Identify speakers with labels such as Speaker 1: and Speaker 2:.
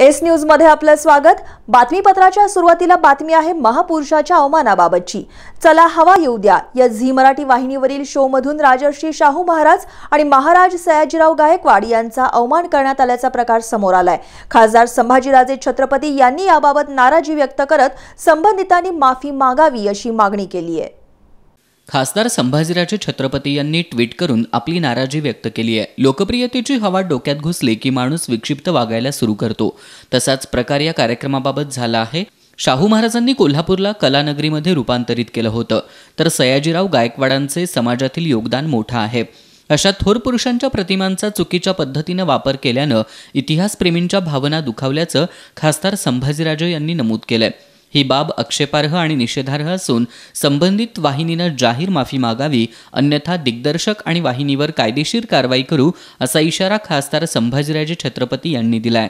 Speaker 1: S news मध्ये आपलं स्वागत बातमीपत्राच्या सुरुवातीला बातमी आहे महापुरुषाच्या अवमानाबाबतची चला हवा येऊ द्या या झी मराठी वाहिनीवरील शो मधून राजर्षी शाहू महाराज आणि महाराज सयाजीराव गायकवाड यांचा अवमान करण्यात आल्याचा प्रकार समोर आलाय खासदार संभाजीराजे छत्रपती यांनी याबाबत नाराजी व्यक्त करत संबंधितांनी माफी मागावी अशी मागणी केली आहे
Speaker 2: खासदार संभाजीराजे छत्रपती यांनी ट्विट करून आपली नाराजी व्यक्त केली आहे लोकप्रियतेची हवा डोक्यात घुसली की माणूस विक्षिप्त वागायला सुरू करतो तसाच प्रकार या कार्यक्रमाबाबत झाला आहे शाहू महाराजांनी कोल्हापूरला कलानगरीमध्ये रूपांतरित केलं होतं तर सयाजीराव गायकवाडांचे समाजातील योगदान मोठं आहे अशा थोर पुरुषांच्या प्रतिमांचा चुकीच्या पद्धतीनं वापर केल्यानं इतिहासप्रेमींच्या भावना दुखावल्याचं खासदार संभाजीराजे यांनी नमूद केलं ही बाब आक्षेपार्ह आणि निषेधार्ह असून संबंधित वाहिनीनं जाहीर माफी मागावी अन्यथा दिग्दर्शक आणि वाहिनीवर
Speaker 3: कायदेशीर कारवाई करू असा इशारा खासदार संभाजीराजे छत्रपती यांनी दिला